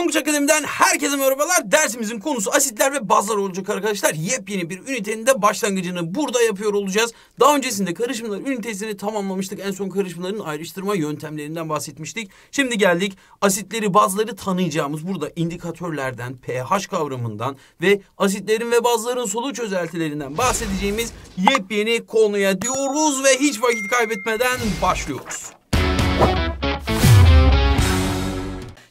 Songuç Akademi'den herkese merhabalar. Dersimizin konusu asitler ve bazlar olacak arkadaşlar. Yepyeni bir ünitenin de başlangıcını burada yapıyor olacağız. Daha öncesinde karışımlar ünitesini tamamlamıştık. En son karışımların ayrıştırma yöntemlerinden bahsetmiştik. Şimdi geldik asitleri bazları tanıyacağımız burada indikatörlerden, pH kavramından ve asitlerin ve bazların solu çözeltilerinden bahsedeceğimiz yepyeni konuya diyoruz ve hiç vakit kaybetmeden başlıyoruz.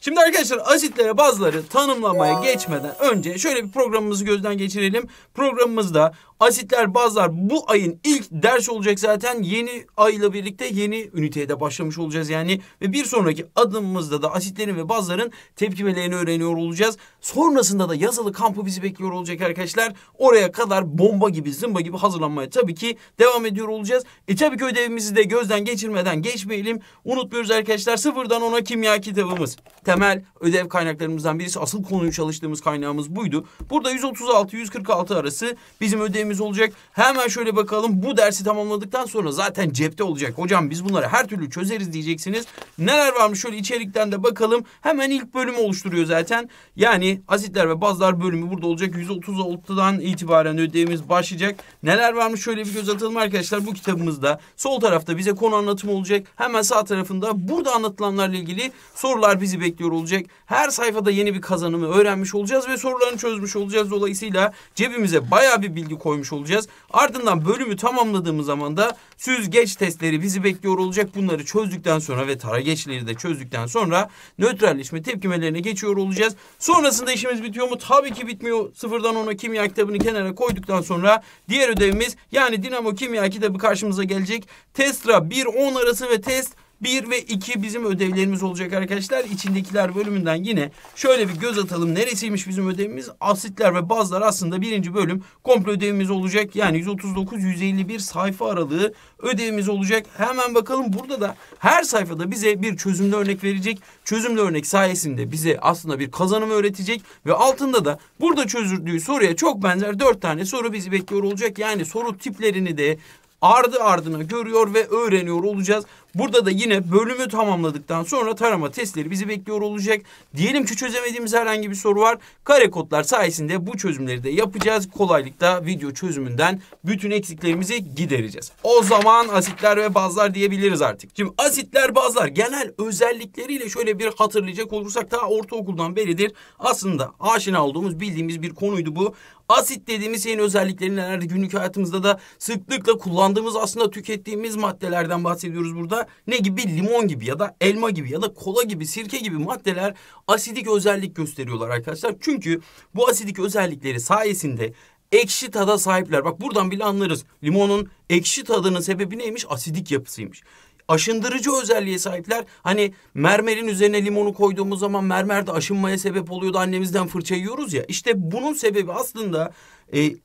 Şimdi arkadaşlar asitlere bazıları tanımlamaya geçmeden önce şöyle bir programımızı gözden geçirelim. Programımızda Asitler, bazlar bu ayın ilk ders olacak zaten. Yeni ayla birlikte yeni üniteye de başlamış olacağız yani. Ve bir sonraki adımımızda da asitlerin ve bazların tepkimelerini öğreniyor olacağız. Sonrasında da yazılı kampı bizi bekliyor olacak arkadaşlar. Oraya kadar bomba gibi, zımba gibi hazırlanmaya tabii ki devam ediyor olacağız. E tabii ki ödevimizi de gözden geçirmeden geçmeyelim. Unutmuyoruz arkadaşlar sıfırdan ona kimya kitabımız. Temel ödev kaynaklarımızdan birisi. Asıl konuyu çalıştığımız kaynağımız buydu. Burada 136-146 arası bizim ödevimiz dersimiz olacak. Hemen şöyle bakalım bu dersi tamamladıktan sonra zaten cepte olacak. Hocam biz bunları her türlü çözeriz diyeceksiniz. Neler varmış şöyle içerikten de bakalım. Hemen ilk bölümü oluşturuyor zaten. Yani asitler ve bazlar bölümü burada olacak. 136'dan itibaren ödevimiz başlayacak. Neler varmış şöyle bir göz atalım arkadaşlar. Bu kitabımızda sol tarafta bize konu anlatımı olacak. Hemen sağ tarafında burada anlatılanlarla ilgili sorular bizi bekliyor olacak. Her sayfada yeni bir kazanımı öğrenmiş olacağız ve sorularını çözmüş olacağız. Dolayısıyla cebimize baya bir bilgi koymuş koymuş olacağız. Ardından bölümü tamamladığımız zaman da süzgeç testleri bizi bekliyor olacak. Bunları çözdükten sonra ve tarageçleri de çözdükten sonra nötralleşme tepkimelerine geçiyor olacağız. Sonrasında işimiz bitiyor mu? Tabii ki bitmiyor. Sıfırdan ona kimya kitabını kenara koyduktan sonra diğer ödevimiz yani dinamo kimya kitabı karşımıza gelecek. Tesla 1-10 arası ve test 1 ve 2 bizim ödevlerimiz olacak arkadaşlar. İçindekiler bölümünden yine şöyle bir göz atalım. Neresiymiş bizim ödevimiz? Asitler ve bazlar aslında birinci bölüm komple ödevimiz olacak. Yani 139-151 sayfa aralığı ödevimiz olacak. Hemen bakalım burada da her sayfada bize bir çözümlü örnek verecek. Çözümlü örnek sayesinde bize aslında bir kazanımı öğretecek ve altında da burada çözüldüğü soruya çok benzer dört tane soru bizi bekliyor olacak. Yani soru tiplerini de ardı ardına görüyor ve öğreniyor olacağız. Burada da yine bölümü tamamladıktan sonra tarama testleri bizi bekliyor olacak. Diyelim ki çözemediğimiz herhangi bir soru var. Kare kodlar sayesinde bu çözümleri de yapacağız. Kolaylıkla video çözümünden bütün eksiklerimizi gidereceğiz. O zaman asitler ve bazlar diyebiliriz artık. Şimdi asitler bazlar genel özellikleriyle şöyle bir hatırlayacak olursak daha ortaokuldan beridir aslında aşina olduğumuz bildiğimiz bir konuydu bu. Asit dediğimiz şeyin özellikleri nelerdi? Günlük hayatımızda da sıklıkla kullandığımız aslında tükettiğimiz maddelerden bahsediyoruz burada ne gibi limon gibi ya da elma gibi ya da kola gibi sirke gibi maddeler asidik özellik gösteriyorlar arkadaşlar. Çünkü bu asidik özellikleri sayesinde ekşi tada sahipler. Bak buradan bile anlarız. Limonun ekşi tadının sebebi neymiş? Asidik yapısıymış aşındırıcı özelliğe sahipler. Hani mermerin üzerine limonu koyduğumuz zaman mermer de aşınmaya sebep oluyordu. Annemizden fırça yiyoruz ya. İşte bunun sebebi aslında e,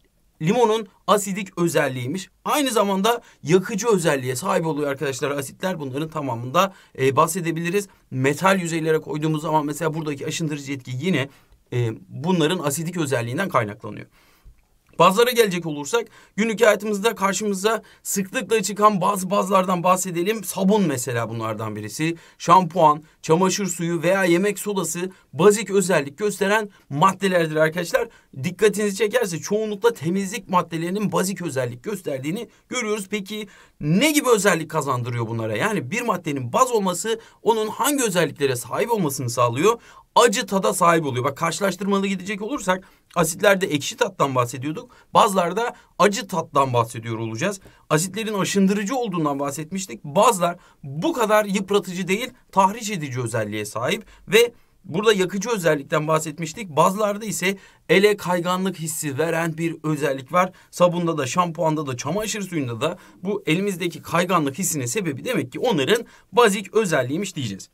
limonun asidik özelliğiymiş. Aynı zamanda yakıcı özelliğe sahip oluyor arkadaşlar asitler. Bunların tamamında e, bahsedebiliriz. Metal yüzeylere koyduğumuz zaman mesela buradaki aşındırıcı etki yine e, bunların asidik özelliğinden kaynaklanıyor. Bazlara gelecek olursak günlük hayatımızda karşımıza sıklıkla çıkan bazı bazlardan bahsedelim. Sabun mesela bunlardan birisi. Şampuan, çamaşır suyu veya yemek sodası bazik özellik gösteren maddelerdir arkadaşlar. Dikkatinizi çekerse çoğunlukla temizlik maddelerinin bazik özellik gösterdiğini görüyoruz. Peki ne gibi özellik kazandırıyor bunlara? Yani bir maddenin baz olması onun hangi özelliklere sahip olmasını sağlıyor? acı tada sahip oluyor. Bak karşılaştırmalı gidecek olursak asitlerde ekşi tattan bahsediyorduk. Bazılarda acı tattan bahsediyor olacağız. Asitlerin aşındırıcı olduğundan bahsetmiştik. Bazılar bu kadar yıpratıcı değil, tahriş edici özelliğe sahip ve Burada yakıcı özellikten bahsetmiştik. Bazılarda ise ele kayganlık hissi veren bir özellik var. Sabunda da, şampuanda da, çamaşır suyunda da bu elimizdeki kayganlık hissinin sebebi demek ki onların bazik özelliğiymiş diyeceğiz.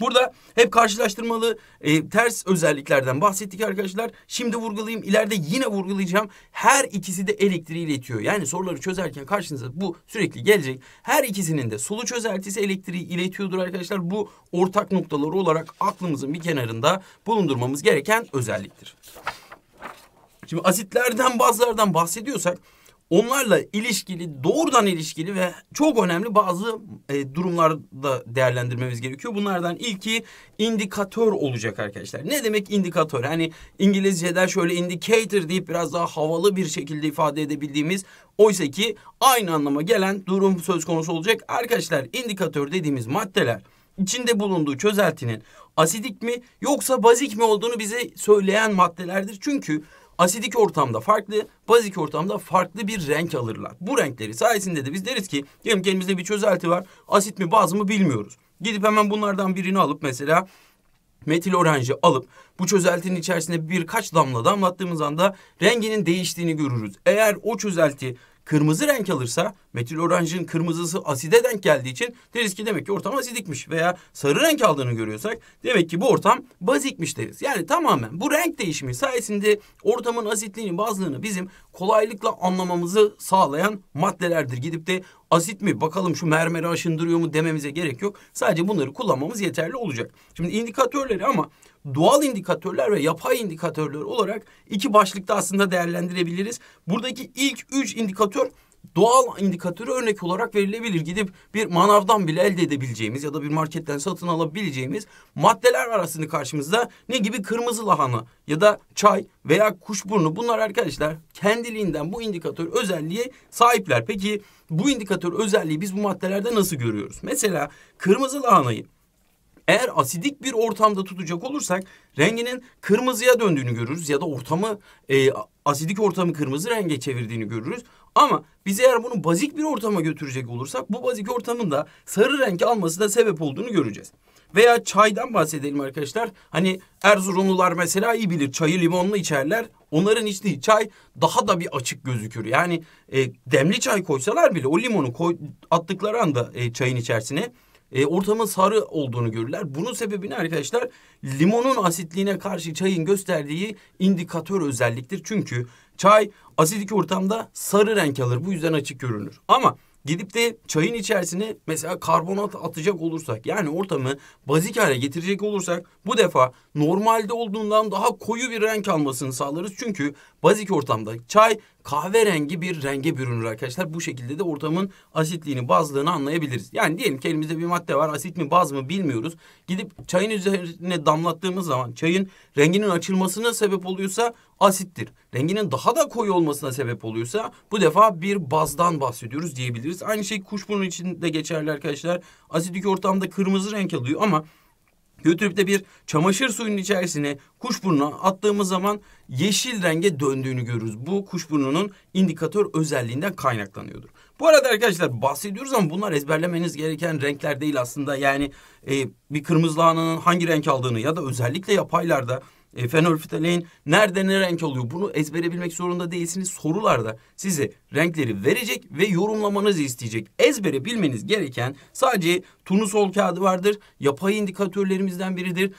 Burada hep karşılaştırmalı e, ters özelliklerden bahsettik arkadaşlar. Şimdi vurgulayayım ileride yine vurgulayacağım. Her ikisi de elektriği iletiyor. Yani soruları çözerken karşınıza bu sürekli gelecek. Her ikisinin de solu çözeltisi elektriği iletiyordur arkadaşlar. Bu ortak noktaları olarak aklımızın bir kenarında bulundurmamız gereken özelliktir. Şimdi asitlerden bazılardan bahsediyorsak onlarla ilişkili, doğrudan ilişkili ve çok önemli bazı e, durumlarda değerlendirmemiz gerekiyor. Bunlardan ilki indikatör olacak arkadaşlar. Ne demek indikatör? Hani İngilizce'de şöyle indicator deyip biraz daha havalı bir şekilde ifade edebildiğimiz oysa ki aynı anlama gelen durum söz konusu olacak. Arkadaşlar indikatör dediğimiz maddeler içinde bulunduğu çözeltinin asidik mi yoksa bazik mi olduğunu bize söyleyen maddelerdir. Çünkü asidik ortamda farklı, bazik ortamda farklı bir renk alırlar. Bu renkleri sayesinde de biz deriz ki diyelim ki elimizde bir çözelti var. Asit mi baz mı bilmiyoruz. Gidip hemen bunlardan birini alıp mesela metil oranjı alıp bu çözeltinin içerisinde birkaç damla damlattığımız anda renginin değiştiğini görürüz. Eğer o çözelti kırmızı renk alırsa metil oranjın kırmızısı aside denk geldiği için deriz ki demek ki ortam asidikmiş veya sarı renk aldığını görüyorsak demek ki bu ortam bazikmiş deriz. Yani tamamen bu renk değişimi sayesinde ortamın asitliğini bazlığını bizim kolaylıkla anlamamızı sağlayan maddelerdir. Gidip de asit mi bakalım şu mermeri aşındırıyor mu dememize gerek yok. Sadece bunları kullanmamız yeterli olacak. Şimdi indikatörleri ama doğal indikatörler ve yapay indikatörler olarak iki başlıkta aslında değerlendirebiliriz. Buradaki ilk üç indikatör doğal indikatörü örnek olarak verilebilir. Gidip bir manavdan bile elde edebileceğimiz ya da bir marketten satın alabileceğimiz maddeler arasında karşımızda ne gibi kırmızı lahana ya da çay veya kuşburnu bunlar arkadaşlar kendiliğinden bu indikatör özelliğe sahipler. Peki bu indikatör özelliği biz bu maddelerde nasıl görüyoruz? Mesela kırmızı lahanayı eğer asidik bir ortamda tutacak olursak renginin kırmızıya döndüğünü görürüz ya da ortamı e, asidik ortamı kırmızı renge çevirdiğini görürüz. Ama biz eğer bunu bazik bir ortama götürecek olursak bu bazik ortamın da sarı renk da sebep olduğunu göreceğiz. Veya çaydan bahsedelim arkadaşlar. Hani Erzurumlular mesela iyi bilir çayı limonlu içerler. Onların içtiği çay daha da bir açık gözükür. Yani e, demli çay koysalar bile o limonu koy, attıkları anda e, çayın içerisine e, ortamın sarı olduğunu görürler. Bunun sebebi ne arkadaşlar limonun asitliğine karşı çayın gösterdiği indikatör özelliktir. Çünkü çay asidik ortamda sarı renk alır. Bu yüzden açık görünür. Ama gidip de çayın içerisine mesela karbonat atacak olursak yani ortamı bazik hale getirecek olursak bu defa normalde olduğundan daha koyu bir renk almasını sağlarız. Çünkü bazik ortamda çay kahverengi bir renge bürünür arkadaşlar. Bu şekilde de ortamın asitliğini, bazlığını anlayabiliriz. Yani diyelim ki elimizde bir madde var. Asit mi, baz mı bilmiyoruz. Gidip çayın üzerine damlattığımız zaman çayın renginin açılmasına sebep oluyorsa asittir. Renginin daha da koyu olmasına sebep oluyorsa bu defa bir bazdan bahsediyoruz diyebiliriz. Aynı şey kuşburnu için de geçerli arkadaşlar. Asidik ortamda kırmızı renk alıyor ama götürüp de bir çamaşır suyunun içerisine kuşburnuna attığımız zaman yeşil renge döndüğünü görürüz. Bu kuşburnunun indikatör özelliğinden kaynaklanıyordur. Bu arada arkadaşlar bahsediyoruz ama bunlar ezberlemeniz gereken renkler değil aslında. Yani e, bir kırmızı lahananın hangi renk aldığını ya da özellikle yapaylarda e, fenolfitalein nerede ne renk oluyor? Bunu ezbere bilmek zorunda değilsiniz. Sorularda size renkleri verecek ve yorumlamanızı isteyecek. Ezbere bilmeniz gereken sadece sol kağıdı vardır. Yapay indikatörlerimizden biridir.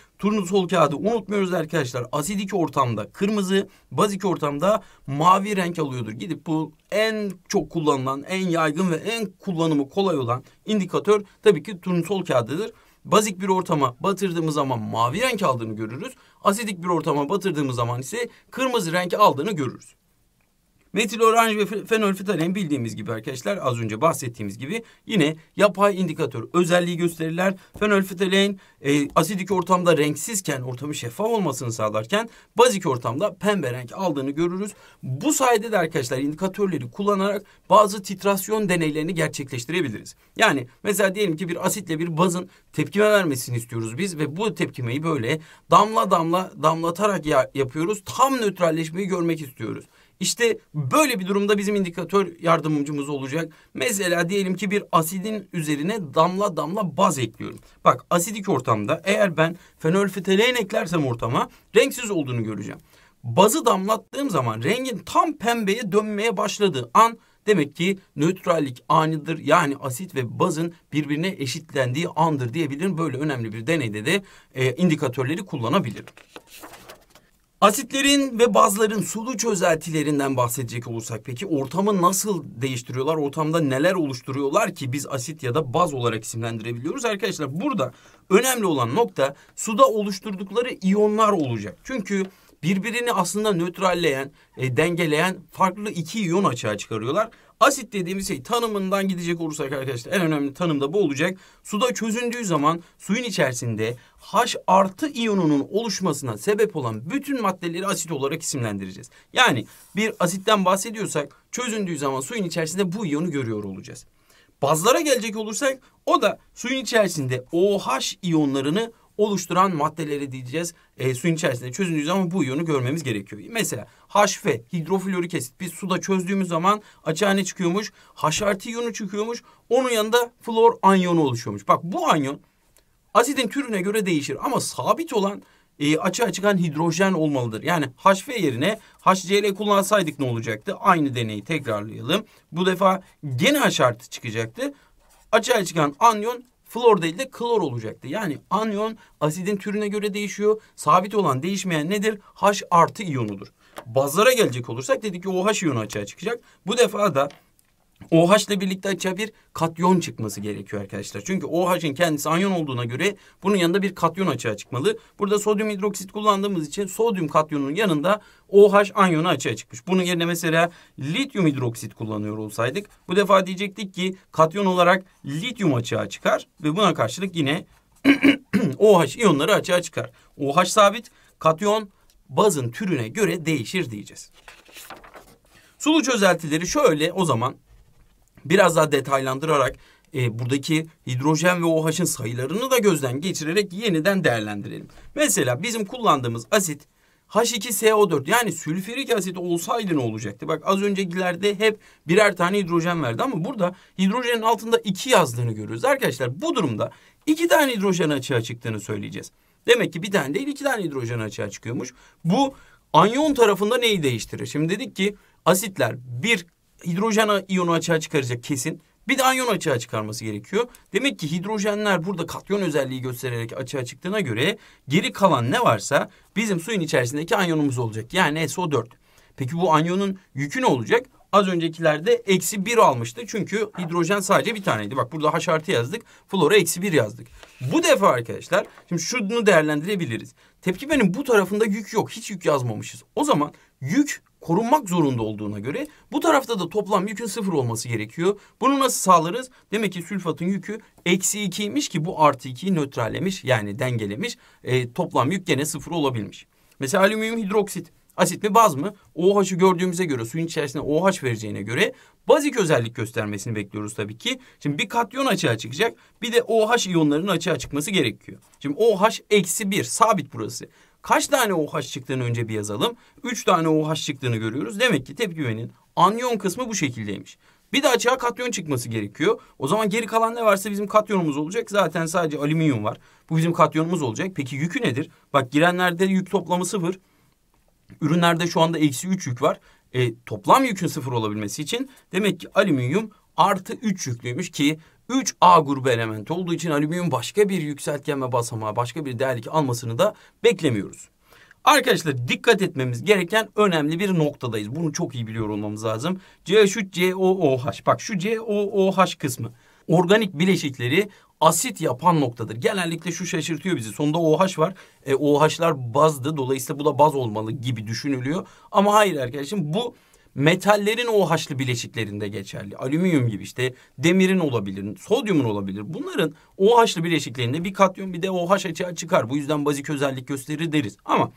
sol kağıdı unutmuyoruz arkadaşlar. Asidik ortamda kırmızı, bazik ortamda mavi renk alıyordur. Gidip bu en çok kullanılan, en yaygın ve en kullanımı kolay olan indikatör tabii ki sol kağıdıdır bazik bir ortama batırdığımız zaman mavi renk aldığını görürüz. Asidik bir ortama batırdığımız zaman ise kırmızı renk aldığını görürüz. Metil oranj ve fenolfitalen bildiğimiz gibi arkadaşlar az önce bahsettiğimiz gibi yine yapay indikatör özelliği gösterirler. Fenolfitalen e, asidik ortamda renksizken ortamı şeffaf olmasını sağlarken bazik ortamda pembe renk aldığını görürüz. Bu sayede de arkadaşlar indikatörleri kullanarak bazı titrasyon deneylerini gerçekleştirebiliriz. Yani mesela diyelim ki bir asitle bir bazın tepkime vermesini istiyoruz biz ve bu tepkimeyi böyle damla damla damlatarak ya yapıyoruz. Tam nötralleşmeyi görmek istiyoruz. İşte böyle bir durumda bizim indikatör yardımcımız olacak. Mesela diyelim ki bir asidin üzerine damla damla baz ekliyorum. Bak asidik ortamda eğer ben fenolfetalein eklersem ortama renksiz olduğunu göreceğim. Bazı damlattığım zaman rengin tam pembeye dönmeye başladığı an demek ki nötrallik anıdır. Yani asit ve bazın birbirine eşitlendiği andır diyebilirim. Böyle önemli bir deneyde de e, indikatörleri kullanabilirim. Asitlerin ve bazların sulu çözeltilerinden bahsedecek olursak peki ortamı nasıl değiştiriyorlar? Ortamda neler oluşturuyorlar ki biz asit ya da baz olarak isimlendirebiliyoruz? Arkadaşlar burada önemli olan nokta suda oluşturdukları iyonlar olacak. Çünkü birbirini aslında nötralleyen, e, dengeleyen farklı iki iyon açığa çıkarıyorlar. Asit dediğimiz şey tanımından gidecek olursak arkadaşlar en önemli tanım da bu olacak. Suda çözündüğü zaman suyun içerisinde H artı iyonunun oluşmasına sebep olan bütün maddeleri asit olarak isimlendireceğiz. Yani bir asitten bahsediyorsak çözündüğü zaman suyun içerisinde bu iyonu görüyor olacağız. Bazlara gelecek olursak o da suyun içerisinde OH iyonlarını oluşturan maddeleri diyeceğiz e, suyun içerisinde çözündüğü zaman bu iyonu görmemiz gerekiyor. Mesela HF hidroflorik asit biz suda çözdüğümüz zaman açığa ne çıkıyormuş? Haşartı iyonu çıkıyormuş. Onun yanında flor anyonu oluşuyormuş. Bak bu anyon asidin türüne göre değişir ama sabit olan e, açığa çıkan hidrojen olmalıdır. Yani HF yerine HCl kullansaydık ne olacaktı? Aynı deneyi tekrarlayalım. Bu defa gene H artı çıkacaktı. Açığa çıkan anyon Flor değil de klor olacaktı. Yani anyon asidin türüne göre değişiyor. Sabit olan değişmeyen nedir? H artı iyonudur. Bazlara gelecek olursak dedik ki OH iyonu açığa çıkacak. Bu defa da OH ile birlikte açığa bir katyon çıkması gerekiyor arkadaşlar. Çünkü OH'ın kendisi anyon olduğuna göre bunun yanında bir katyon açığa çıkmalı. Burada sodyum hidroksit kullandığımız için sodyum katyonunun yanında OH anyonu açığa çıkmış. Bunun yerine mesela lityum hidroksit kullanıyor olsaydık bu defa diyecektik ki katyon olarak lityum açığa çıkar ve buna karşılık yine OH iyonları açığa çıkar. OH sabit, katyon bazın türüne göre değişir diyeceğiz. Sulu çözeltileri şöyle o zaman biraz daha detaylandırarak e, buradaki hidrojen ve OH'ın sayılarını da gözden geçirerek yeniden değerlendirelim. Mesela bizim kullandığımız asit H2SO4 yani sülfürik asit olsaydı ne olacaktı? Bak az öncekilerde hep birer tane hidrojen verdi ama burada hidrojenin altında iki yazdığını görüyoruz. Arkadaşlar bu durumda iki tane hidrojen açığa çıktığını söyleyeceğiz. Demek ki bir tane değil iki tane hidrojen açığa çıkıyormuş. Bu anyon tarafında neyi değiştirir? Şimdi dedik ki asitler bir hidrojen iyonu açığa çıkaracak kesin. Bir de anyon açığa çıkarması gerekiyor. Demek ki hidrojenler burada katyon özelliği göstererek açığa çıktığına göre geri kalan ne varsa bizim suyun içerisindeki anyonumuz olacak. Yani SO4. Peki bu anyonun yükü ne olacak? Az öncekilerde eksi bir almıştı. Çünkü hidrojen sadece bir taneydi. Bak burada H artı yazdık. Flora eksi bir yazdık. Bu defa arkadaşlar şimdi şunu değerlendirebiliriz. tepki benim bu tarafında yük yok. Hiç yük yazmamışız. O zaman yük korunmak zorunda olduğuna göre bu tarafta da toplam yükün sıfır olması gerekiyor. Bunu nasıl sağlarız? Demek ki sülfatın yükü eksi ikiymiş ki bu artı ikiyi nötrallemiş yani dengelemiş. E, toplam yük gene sıfır olabilmiş. Mesela alüminyum hidroksit. Asit mi baz mı? OH'ı gördüğümüze göre suyun içerisine OH vereceğine göre bazik özellik göstermesini bekliyoruz tabii ki. Şimdi bir katyon açığa çıkacak bir de OH iyonlarının açığa çıkması gerekiyor. Şimdi OH eksi bir sabit burası. Kaç tane OH çıktığını önce bir yazalım. Üç tane OH çıktığını görüyoruz. Demek ki tepki güvenin anyon kısmı bu şekildeymiş. Bir de açığa katyon çıkması gerekiyor. O zaman geri kalan ne varsa bizim katyonumuz olacak. Zaten sadece alüminyum var. Bu bizim katyonumuz olacak. Peki yükü nedir? Bak girenlerde yük toplamı sıfır. Ürünlerde şu anda eksi üç yük var. E, toplam yükün sıfır olabilmesi için demek ki alüminyum artı 3 yüklüymüş ki 3 A grubu elementi olduğu için alüminyum başka bir yükseltgenme basamağı, başka bir değerlik almasını da beklemiyoruz. Arkadaşlar dikkat etmemiz gereken önemli bir noktadayız. Bunu çok iyi biliyor olmamız lazım. C3 COOH. Bak şu COOH kısmı organik bileşikleri asit yapan noktadır. Genellikle şu şaşırtıyor bizi. Sonda OH var. E, OH'lar bazdı. Dolayısıyla bu da baz olmalı gibi düşünülüyor. Ama hayır arkadaşım bu metallerin OH'lı bileşiklerinde geçerli. Alüminyum gibi işte demirin olabilir, sodyumun olabilir. Bunların OH'lı bileşiklerinde bir katyon bir de OH açığa çıkar. Bu yüzden bazik özellik gösterir deriz. Ama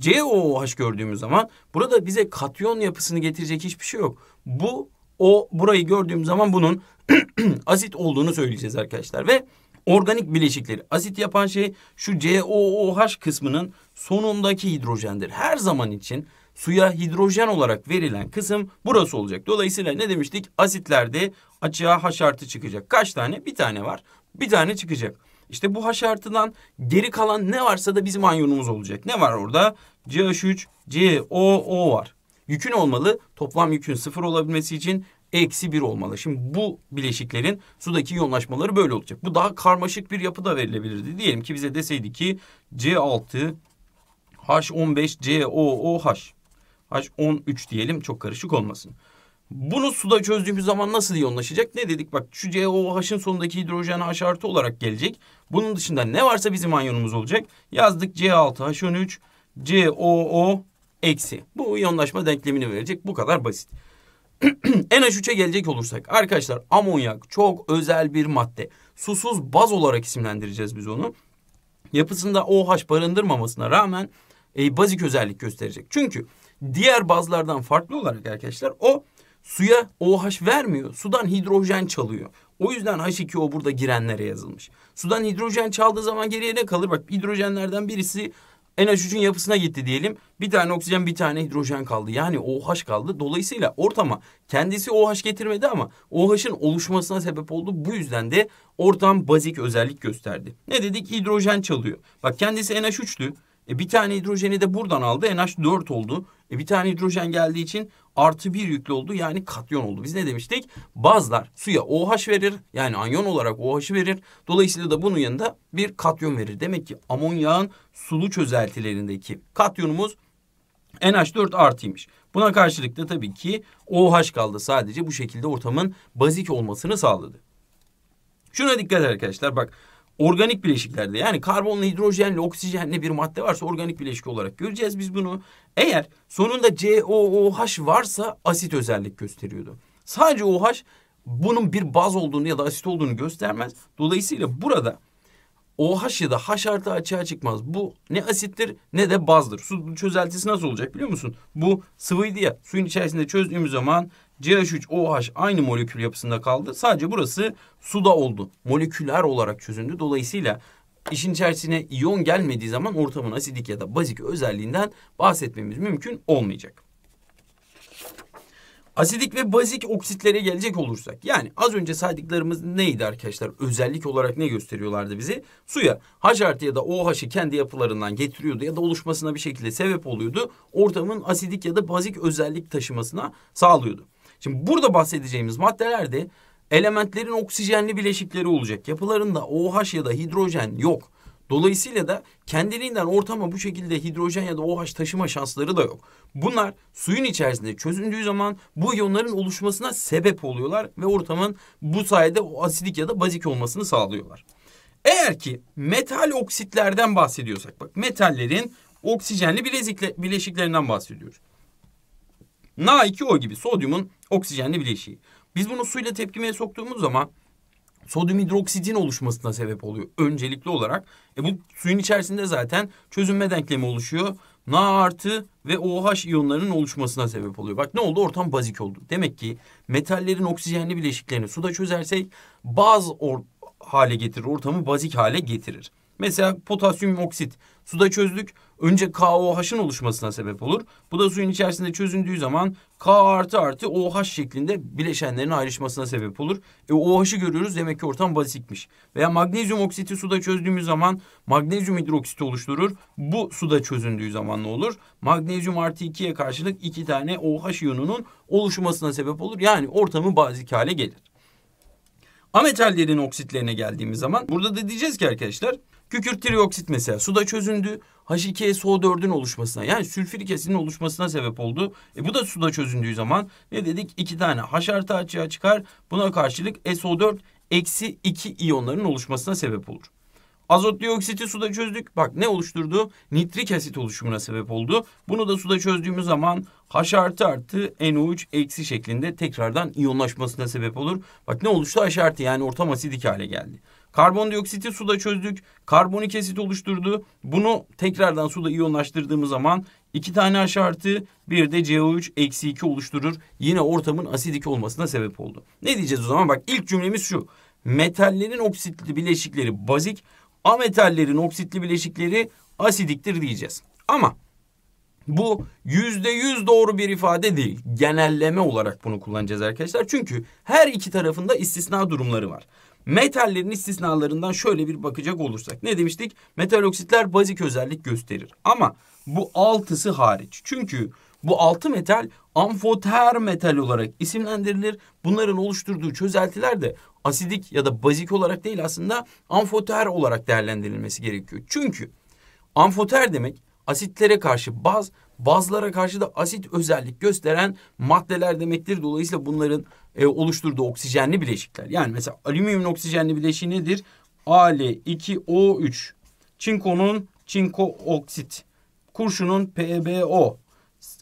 COOH gördüğümüz zaman burada bize katyon yapısını getirecek hiçbir şey yok. Bu o burayı gördüğüm zaman bunun asit olduğunu söyleyeceğiz arkadaşlar ve organik bileşikleri asit yapan şey şu COOH kısmının sonundaki hidrojendir. Her zaman için suya hidrojen olarak verilen kısım burası olacak. Dolayısıyla ne demiştik? Asitlerde açığa haşartı çıkacak. Kaç tane? Bir tane var. Bir tane çıkacak. İşte bu haşartıdan geri kalan ne varsa da bizim anyonumuz olacak. Ne var orada? CH3, COO var. Yükün olmalı. Toplam yükün sıfır olabilmesi için eksi bir olmalı. Şimdi bu bileşiklerin sudaki yoğunlaşmaları böyle olacak. Bu daha karmaşık bir yapı da verilebilirdi. Diyelim ki bize deseydi ki C6 H15COOH. H13 diyelim çok karışık olmasın. Bunu suda çözdüğümüz zaman nasıl iyonlaşacak? Ne dedik? Bak şu COOH'ın sonundaki hidrojen H artı olarak gelecek. Bunun dışında ne varsa bizim anyonumuz olacak. Yazdık C6H13 COO eksi. Bu iyonlaşma denklemini verecek. Bu kadar basit. NH3'e gelecek olursak arkadaşlar amonyak çok özel bir madde. Susuz baz olarak isimlendireceğiz biz onu. Yapısında OH barındırmamasına rağmen e, bazik özellik gösterecek. Çünkü Diğer bazlardan farklı olarak arkadaşlar o suya OH vermiyor. Sudan hidrojen çalıyor. O yüzden H2O burada girenlere yazılmış. Sudan hidrojen çaldığı zaman geriye ne kalır? Bak hidrojenlerden birisi NH3'ün yapısına gitti diyelim. Bir tane oksijen bir tane hidrojen kaldı. Yani OH kaldı. Dolayısıyla ortama kendisi OH getirmedi ama OH'ın oluşmasına sebep oldu. Bu yüzden de ortam bazik özellik gösterdi. Ne dedik? Hidrojen çalıyor. Bak kendisi NH3'tü. E bir tane hidrojeni de buradan aldı. NH4 oldu. E bir tane hidrojen geldiği için artı bir yüklü oldu. Yani katyon oldu. Biz ne demiştik? Bazlar suya OH verir. Yani anyon olarak OH'ı verir. Dolayısıyla da bunun yanında bir katyon verir. Demek ki amonyağın sulu çözeltilerindeki katyonumuz NH4 artıymış. Buna karşılık da tabii ki OH kaldı sadece bu şekilde ortamın bazik olmasını sağladı. Şuna dikkat arkadaşlar bak organik bileşiklerde yani karbonla, hidrojenle, oksijenle bir madde varsa organik bileşik olarak göreceğiz biz bunu. Eğer sonunda COOH varsa asit özellik gösteriyordu. Sadece OH bunun bir baz olduğunu ya da asit olduğunu göstermez. Dolayısıyla burada OH ya da H artı açığa çıkmaz. Bu ne asittir ne de bazdır. Su çözeltisi nasıl olacak biliyor musun? Bu sıvıydı ya suyun içerisinde çözdüğümüz zaman CH3OH aynı molekül yapısında kaldı. Sadece burası suda oldu. Moleküler olarak çözündü. Dolayısıyla işin içerisine iyon gelmediği zaman ortamın asidik ya da bazik özelliğinden bahsetmemiz mümkün olmayacak. Asidik ve bazik oksitlere gelecek olursak yani az önce saydıklarımız neydi arkadaşlar? Özellik olarak ne gösteriyorlardı bizi? Suya H artı ya da OH'ı kendi yapılarından getiriyordu ya da oluşmasına bir şekilde sebep oluyordu. Ortamın asidik ya da bazik özellik taşımasına sağlıyordu. Şimdi burada bahsedeceğimiz maddelerde elementlerin oksijenli bileşikleri olacak. Yapılarında OH ya da hidrojen yok. Dolayısıyla da kendiliğinden ortama bu şekilde hidrojen ya da OH taşıma şansları da yok. Bunlar suyun içerisinde çözündüğü zaman bu iyonların oluşmasına sebep oluyorlar ve ortamın bu sayede asidik ya da bazik olmasını sağlıyorlar. Eğer ki metal oksitlerden bahsediyorsak bak metallerin oksijenli bileşiklerinden bahsediyoruz. Na2O gibi sodyumun oksijenli bileşiği. Biz bunu suyla tepkimeye soktuğumuz zaman sodyum hidroksitin oluşmasına sebep oluyor öncelikli olarak. E bu suyun içerisinde zaten çözünme denklemi oluşuyor. Na artı ve OH iyonlarının oluşmasına sebep oluyor. Bak ne oldu? Ortam bazik oldu. Demek ki metallerin oksijenli bileşiklerini suda çözersek baz hale getirir, ortamı bazik hale getirir. Mesela potasyum oksit suda çözdük. Önce KOH'ın oluşmasına sebep olur. Bu da suyun içerisinde çözündüğü zaman K artı artı OH şeklinde bileşenlerin ayrışmasına sebep olur. E, OH'ı görüyoruz demek ki ortam basikmiş. Veya magnezyum oksiti suda çözdüğümüz zaman magnezyum hidroksiti oluşturur. Bu suda çözündüğü zaman ne olur? Magnezyum artı 2'ye karşılık iki tane OH iyonunun oluşmasına sebep olur. Yani ortamı bazik hale gelir. Ametallerin oksitlerine geldiğimiz zaman burada da diyeceğiz ki arkadaşlar Kükürt trioksit mesela suda çözündü. H2SO4'ün oluşmasına yani sülfürik asitin oluşmasına sebep oldu. E bu da suda çözündüğü zaman ne dedik? İki tane H artı açığa çıkar. Buna karşılık SO4 eksi 2 iyonların oluşmasına sebep olur. Azot dioksiti suda çözdük. Bak ne oluşturdu? Nitrik asit oluşumuna sebep oldu. Bunu da suda çözdüğümüz zaman H artı artı NO3 eksi şeklinde tekrardan iyonlaşmasına sebep olur. Bak ne oluştu H artı yani ortam asidik hale geldi. Karbondioksiti suda çözdük. Karbonik asit oluşturdu. Bunu tekrardan suda iyonlaştırdığımız zaman iki tane H artı bir de CO3 eksi 2 oluşturur. Yine ortamın asidik olmasına sebep oldu. Ne diyeceğiz o zaman? Bak ilk cümlemiz şu. Metallerin oksitli bileşikleri bazik. Ametallerin oksitli bileşikleri asidiktir diyeceğiz. Ama bu yüzde yüz doğru bir ifade değil. Genelleme olarak bunu kullanacağız arkadaşlar. Çünkü her iki tarafında istisna durumları var. Metallerin istisnalarından şöyle bir bakacak olursak. Ne demiştik? Metal oksitler bazik özellik gösterir. Ama bu altısı hariç. Çünkü bu altı metal amfoter metal olarak isimlendirilir. Bunların oluşturduğu çözeltiler de asidik ya da bazik olarak değil aslında amfoter olarak değerlendirilmesi gerekiyor. Çünkü amfoter demek asitlere karşı baz, bazlara karşı da asit özellik gösteren maddeler demektir. Dolayısıyla bunların e, oluşturduğu oksijenli bileşikler. Yani mesela alüminyumun oksijenli bileşiği nedir? Al2O3. Çinkonun çinko oksit. Kurşunun PBO.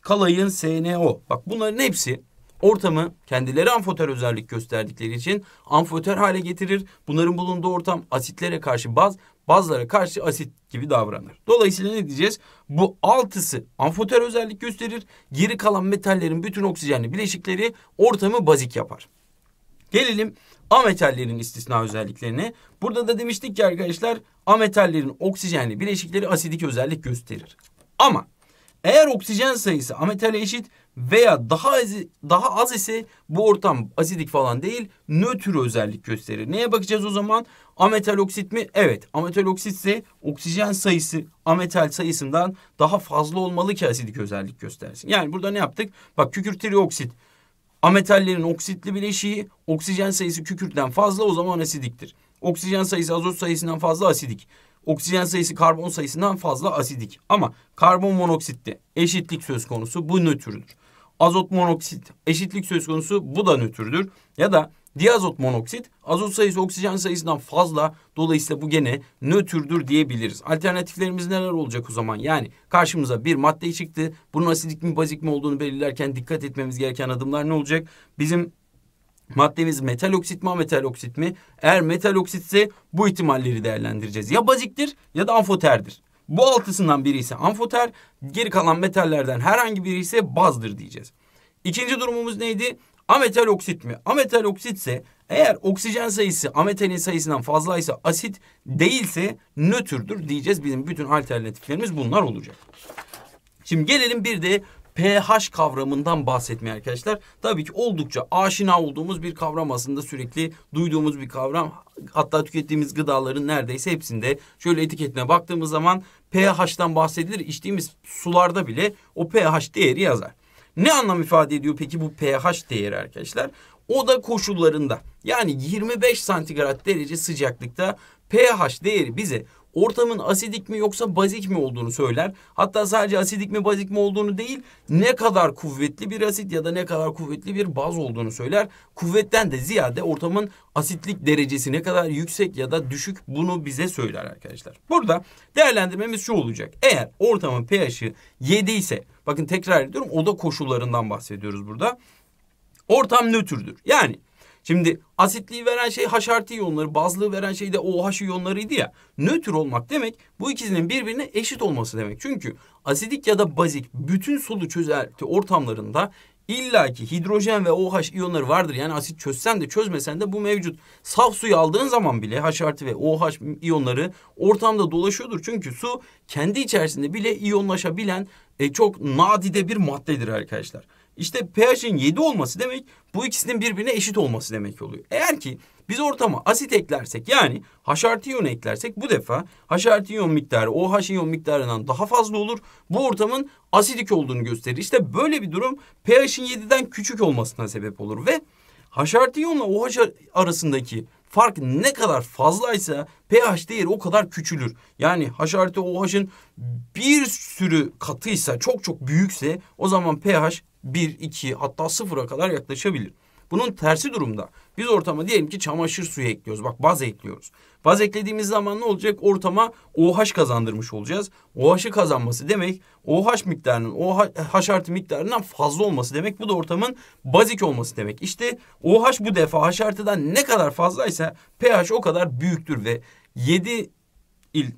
Kalayın SNO. Bak bunların hepsi ortamı kendileri amfoter özellik gösterdikleri için amfoter hale getirir. Bunların bulunduğu ortam asitlere karşı baz, bazlara karşı asit gibi davranır. Dolayısıyla ne diyeceğiz? Bu altısı amfoter özellik gösterir. Geri kalan metallerin bütün oksijenli bileşikleri ortamı bazik yapar. Gelelim ametallerin istisna özelliklerine. Burada da demiştik ki arkadaşlar ametallerin oksijenli bileşikleri asidik özellik gösterir. Ama eğer oksijen sayısı ametale eşit veya daha az, daha az ise bu ortam asidik falan değil nötr özellik gösterir. Neye bakacağız o zaman? Ametal oksit mi? Evet ametal oksit ise oksijen sayısı ametal sayısından daha fazla olmalı ki asidik özellik göstersin. Yani burada ne yaptık? Bak kükürtleri oksit. Ametallerin oksitli bileşiği oksijen sayısı kükürtten fazla o zaman asidiktir. Oksijen sayısı azot sayısından fazla asidik oksijen sayısı karbon sayısından fazla asidik. Ama karbon monoksitte eşitlik söz konusu bu nötrdür. Azot monoksit eşitlik söz konusu bu da nötrdür. Ya da diazot monoksit azot sayısı oksijen sayısından fazla dolayısıyla bu gene nötrdür diyebiliriz. Alternatiflerimiz neler olacak o zaman? Yani karşımıza bir madde çıktı. Bunun asidik mi bazik mi olduğunu belirlerken dikkat etmemiz gereken adımlar ne olacak? Bizim Maddemiz metal oksit mi metal oksit mi? Eğer metal oksitse bu ihtimalleri değerlendireceğiz. Ya baziktir ya da amfoterdir. Bu altısından biri ise amfoter, geri kalan metallerden herhangi biri ise bazdır diyeceğiz. İkinci durumumuz neydi? Ametal oksit mi? Ametal oksitse eğer oksijen sayısı ametalin sayısından fazlaysa asit değilse nötrdür diyeceğiz. Bizim bütün alternatiflerimiz bunlar olacak. Şimdi gelelim bir de pH kavramından bahsetmeye arkadaşlar. Tabii ki oldukça aşina olduğumuz bir kavram aslında sürekli duyduğumuz bir kavram. Hatta tükettiğimiz gıdaların neredeyse hepsinde şöyle etiketine baktığımız zaman pH'tan bahsedilir. İçtiğimiz sularda bile o pH değeri yazar. Ne anlam ifade ediyor peki bu pH değeri arkadaşlar? Oda koşullarında yani 25 santigrat derece sıcaklıkta pH değeri bize ortamın asidik mi yoksa bazik mi olduğunu söyler. Hatta sadece asidik mi bazik mi olduğunu değil ne kadar kuvvetli bir asit ya da ne kadar kuvvetli bir baz olduğunu söyler. Kuvvetten de ziyade ortamın asitlik derecesi ne kadar yüksek ya da düşük bunu bize söyler arkadaşlar. Burada değerlendirmemiz şu olacak. Eğer ortamın pH'i 7 ise bakın tekrar ediyorum oda koşullarından bahsediyoruz burada. Ortam nötrdür. Yani Şimdi asitliği veren şey H iyonları, bazlığı veren şey de OH iyonlarıydı ya. Nötr olmak demek bu ikisinin birbirine eşit olması demek. Çünkü asidik ya da bazik bütün sulu çözelti ortamlarında illaki hidrojen ve OH iyonları vardır. Yani asit çözsen de çözmesen de bu mevcut. Saf suyu aldığın zaman bile H artı ve OH iyonları ortamda dolaşıyordur. Çünkü su kendi içerisinde bile iyonlaşabilen e, çok nadide bir maddedir arkadaşlar. İşte pH'in 7 olması demek bu ikisinin birbirine eşit olması demek oluyor. Eğer ki biz ortama asit eklersek yani H iyon eklersek bu defa H iyon miktarı OH iyon miktarından daha fazla olur. Bu ortamın asidik olduğunu gösterir. İşte böyle bir durum pH'in 7'den küçük olmasına sebep olur ve H artı iyonla OH arasındaki fark ne kadar fazlaysa pH değeri o kadar küçülür. Yani H artı OH'ın bir sürü katıysa çok çok büyükse o zaman pH 1, 2 hatta sıfıra kadar yaklaşabilir. Bunun tersi durumda biz ortama diyelim ki çamaşır suyu ekliyoruz. Bak baz ekliyoruz. Baz eklediğimiz zaman ne olacak? Ortama OH kazandırmış olacağız. OH'ı kazanması demek OH miktarının OH artı miktarından fazla olması demek. Bu da ortamın bazik olması demek. İşte OH bu defa H artıdan ne kadar fazlaysa pH o kadar büyüktür ve 7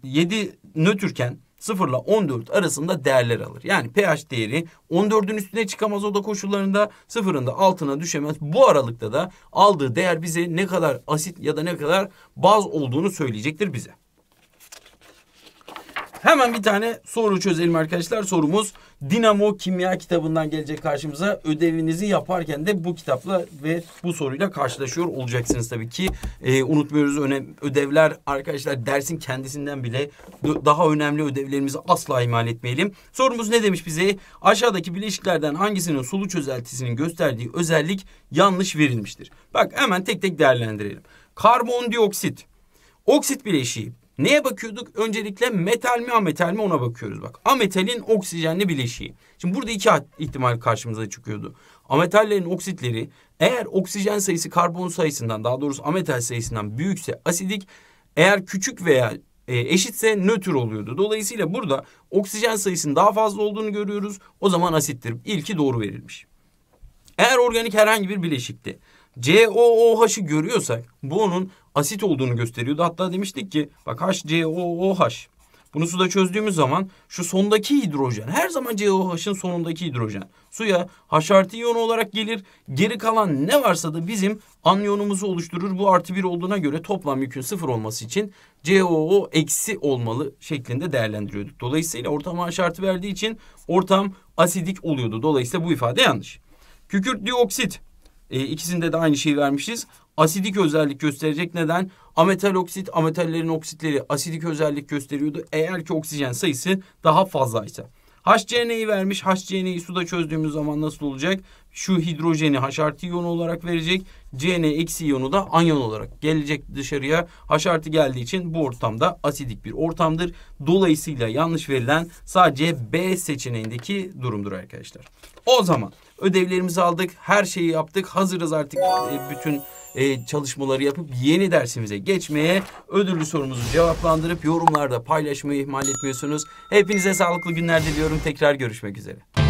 7 nötrken 0 ile 14 arasında değerler alır. Yani pH değeri 14'ün üstüne çıkamaz oda koşullarında, 0'ın da altına düşemez. Bu aralıkta da aldığı değer bize ne kadar asit ya da ne kadar baz olduğunu söyleyecektir bize. Hemen bir tane soru çözelim arkadaşlar. Sorumuz Dinamo Kimya kitabından gelecek karşımıza. Ödevinizi yaparken de bu kitapla ve bu soruyla karşılaşıyor olacaksınız tabii ki. Ee, unutmuyoruz önem ödevler arkadaşlar dersin kendisinden bile daha önemli ödevlerimizi asla ihmal etmeyelim. Sorumuz ne demiş bize? Aşağıdaki bileşiklerden hangisinin sulu çözeltisinin gösterdiği özellik yanlış verilmiştir? Bak hemen tek tek değerlendirelim. Karbondioksit, oksit bileşiği, Neye bakıyorduk? Öncelikle metal mi ametal mi ona bakıyoruz bak. Ametalin oksijenli bileşiği. Şimdi burada iki ihtimal karşımıza çıkıyordu. Ametallerin oksitleri eğer oksijen sayısı karbon sayısından daha doğrusu ametal sayısından büyükse asidik eğer küçük veya e, eşitse nötr oluyordu. Dolayısıyla burada oksijen sayısının daha fazla olduğunu görüyoruz. O zaman asittir. İlki doğru verilmiş. Eğer organik herhangi bir bileşikti COOH'ı görüyorsak bu onun asit olduğunu gösteriyordu. Hatta demiştik ki bak HCOOH. Bunu suda çözdüğümüz zaman şu sondaki hidrojen her zaman COH'ın sonundaki hidrojen suya H artı iyonu olarak gelir. Geri kalan ne varsa da bizim anyonumuzu oluşturur. Bu artı bir olduğuna göre toplam yükün sıfır olması için COO eksi olmalı şeklinde değerlendiriyorduk. Dolayısıyla ortama H artı verdiği için ortam asidik oluyordu. Dolayısıyla bu ifade yanlış. Kükürt dioksit. E, ikisinde de aynı şeyi vermişiz asidik özellik gösterecek. Neden? Ametal oksit, ametallerin oksitleri asidik özellik gösteriyordu. Eğer ki oksijen sayısı daha fazlaysa. HCN'yi vermiş. HCN'yi suda çözdüğümüz zaman nasıl olacak? Şu hidrojeni H artı iyonu olarak verecek. CN e eksi iyonu da anyon olarak gelecek dışarıya. H artı geldiği için bu ortamda asidik bir ortamdır. Dolayısıyla yanlış verilen sadece B seçeneğindeki durumdur arkadaşlar. O zaman ödevlerimizi aldık, her şeyi yaptık, hazırız artık e, bütün e, çalışmaları yapıp yeni dersimize geçmeye, ödüllü sorumuzu cevaplandırıp yorumlarda paylaşmayı ihmal etmiyorsunuz. Hepinize sağlıklı günler diliyorum. Tekrar görüşmek üzere.